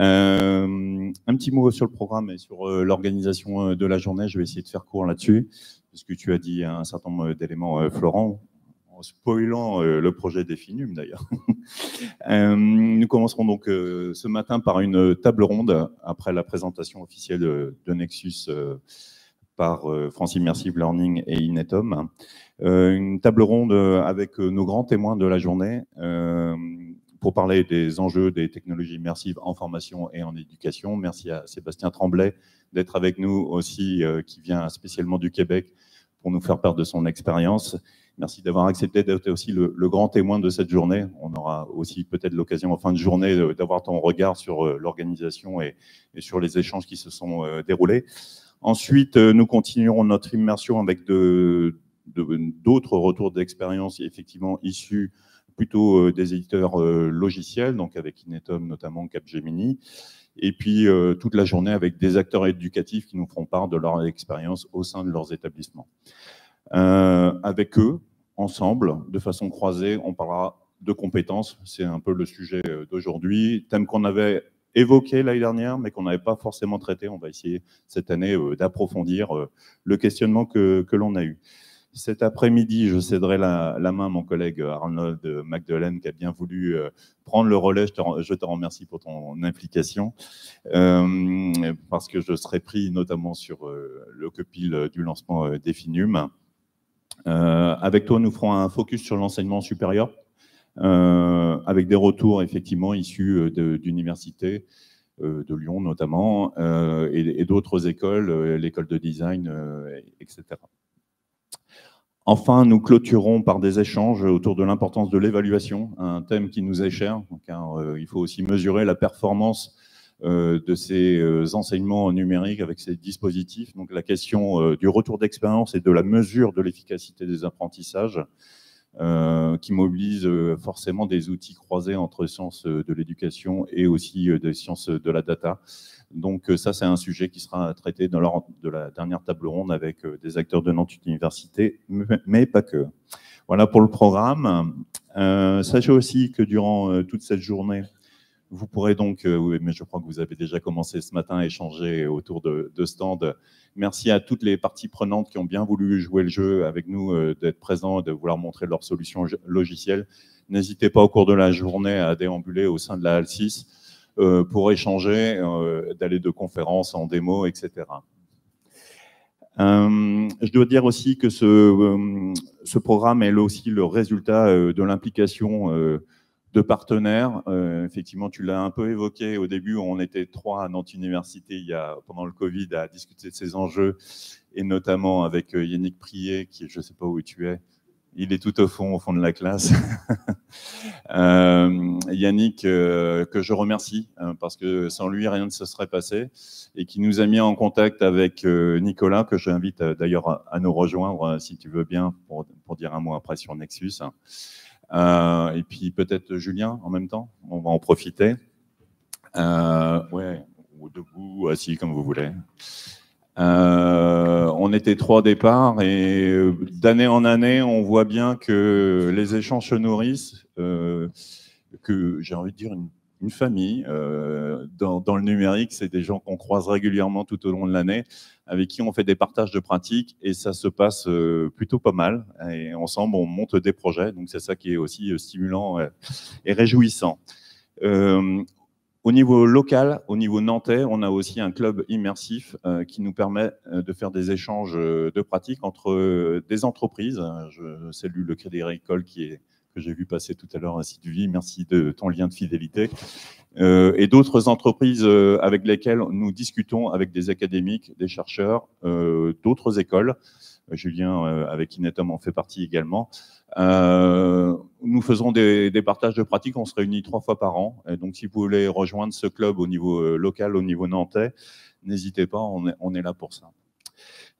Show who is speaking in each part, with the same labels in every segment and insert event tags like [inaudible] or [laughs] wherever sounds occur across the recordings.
Speaker 1: Euh, un petit mot sur le programme et sur euh, l'organisation euh, de la journée. Je vais essayer de faire court là-dessus, parce que tu as dit un certain nombre d'éléments, Florent en spoilant le projet Finum d'ailleurs. [laughs] nous commencerons donc ce matin par une table ronde après la présentation officielle de, Nexus par France Immersive Learning et Inetom. une table ronde avec nos grands témoins de la journée pour parler des enjeux des technologies immersives en formation et en éducation. Merci à Sébastien Tremblay d'être avec nous aussi, euh, qui vient spécialement du Québec pour nous faire part de son expérience. Merci d'avoir accepté d'être aussi le, grand témoin de cette journée. On aura aussi peut-être l'occasion en fin de journée euh, d'avoir ton regard sur euh, l'organisation et, sur les échanges qui se sont déroulés. Ensuite, nous continuerons notre immersion avec d'autres de, retours d'expérience effectivement issus plutôt euh, des éditeurs euh, logiciels, donc avec Inetom notamment Capgemini, et puis euh, toute la journée avec des acteurs éducatifs qui nous feront part de leur expérience au sein de leurs établissements. avec eux, ensemble, de façon croisée, on parlera de compétences. C'est un peu le sujet d'aujourd'hui. Thème qu'on avait évoqué l'année dernière, mais qu'on n'avait pas forcément traité. On va essayer cette année d'approfondir le questionnement que l'on a eu. Cet après-midi, je céderai la, main à mon collègue euh, Arnold Magdelaine qui a bien voulu euh, prendre le relais. Je te, remercie pour ton implication euh, parce que je serai pris notamment sur le copil du lancement d'Efinum. avec toi, nous ferons un focus sur l'enseignement supérieur avec des retours effectivement issus d'universités de Lyon notamment, et, d'autres écoles, l'école de design, etc. Enfin, nous clôturons par des échanges autour de l'importance de l'évaluation, un thème qui nous est cher, car hein, euh, il faut aussi mesurer la performance euh, de ces euh, enseignements numériques avec ces dispositifs. Donc la question du retour d'expérience et de la mesure de l'efficacité des apprentissages. Euh, qui mobilise euh, forcément des outils croisés entre sciences euh, de l'éducation et aussi des sciences de la data. Donc ça, c'est un sujet qui sera traité dans de la dernière table ronde avec des acteurs de Nantes Université, mais pas que. Voilà pour le programme. sachez aussi que durant toute cette journée, vous pourrez donc, mais je crois que vous avez déjà commencé ce matin à échanger autour de, de stands Merci à toutes les parties prenantes qui ont bien voulu jouer le jeu avec nous, euh, d'être présents, de vouloir montrer leurs solutions logicielle. N'hésitez pas au cours de la journée à déambuler au sein de la HAL 6 euh, pour échanger, euh, d'aller de conférences en démo, etc. je dois dire aussi que ce, ce programme est aussi le résultat de l'implication de partenaires. Euh, effectivement, tu l'as un peu évoqué au début, on était trois à Nantes Université il y a, pendant le Covid à discuter de ces enjeux, et notamment avec euh, Yannick Prié, qui je ne sais pas où tu es. Il est tout au fond, au fond de la classe. [laughs] Euh, Yannick, que je remercie, hein, parce que sans lui, rien ne se serait passé, et qui nous a mis en contact avec Nicolas, que j'invite d'ailleurs à, nous rejoindre, si tu veux bien, pour, pour, dire un mot après sur Nexus. Hein. Euh, et puis peut-être Julien en même temps, on va en profiter. Euh, ouais, ou debout, assis, comme vous voulez. Euh, on était trois au départ et euh, d'année en année, on voit bien que les échanges se nourrissent, euh, que j'ai envie de dire une une famille. Euh, dans, le numérique, c'est des gens qu'on croise régulièrement tout au long de l'année, avec qui on fait des partages de pratiques et ça se passe euh, plutôt pas mal. Et ensemble, on monte des projets, donc c'est ça qui est aussi euh, stimulant et, réjouissant. au niveau local, au niveau nantais, on a aussi un club immersif qui nous permet de faire des échanges de pratiques entre des entreprises. Je salue le Crédit Agricole qui est que j'ai vu passer tout à l'heure à hein, vie Merci de ton lien de fidélité. Euh, et d'autres entreprises euh, avec lesquelles nous discutons avec des académiques, des chercheurs, euh, d'autres écoles. Euh, Julien, euh, avec Inetom, en fait partie également. Euh, nous faisons des, des, partages de pratiques. On se réunit trois fois par an. Et donc, si vous voulez rejoindre ce club au niveau local, au niveau nantais, n'hésitez pas. On est, on est, là pour ça.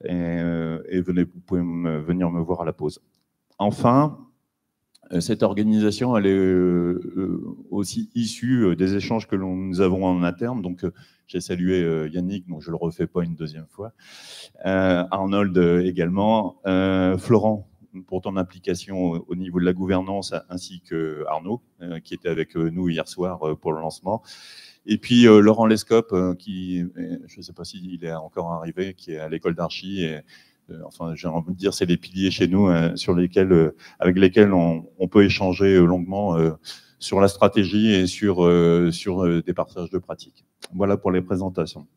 Speaker 1: Et, et venez, vous pouvez venir me voir à la pause. Enfin, euh, cette organisation, elle est euh, euh, aussi issue des échanges que nous avons en interne. Donc, j'ai salué Yannick, donc je ne le refais pas une deuxième fois. Arnold également. Florent, pour ton implication au niveau de la gouvernance, ainsi que Arnaud, qui était avec nous hier soir pour le lancement. Et puis Laurent Lescope, qui, je ne sais pas s'il est encore arrivé, qui est à l'école d'archi et euh, enfin, j'ai envie de dire, c'est les piliers chez nous hein, sur lesquels, euh, avec lesquels on, on, peut échanger euh, longuement sur la stratégie et sur, sur des partages de pratiques. Voilà pour les présentations.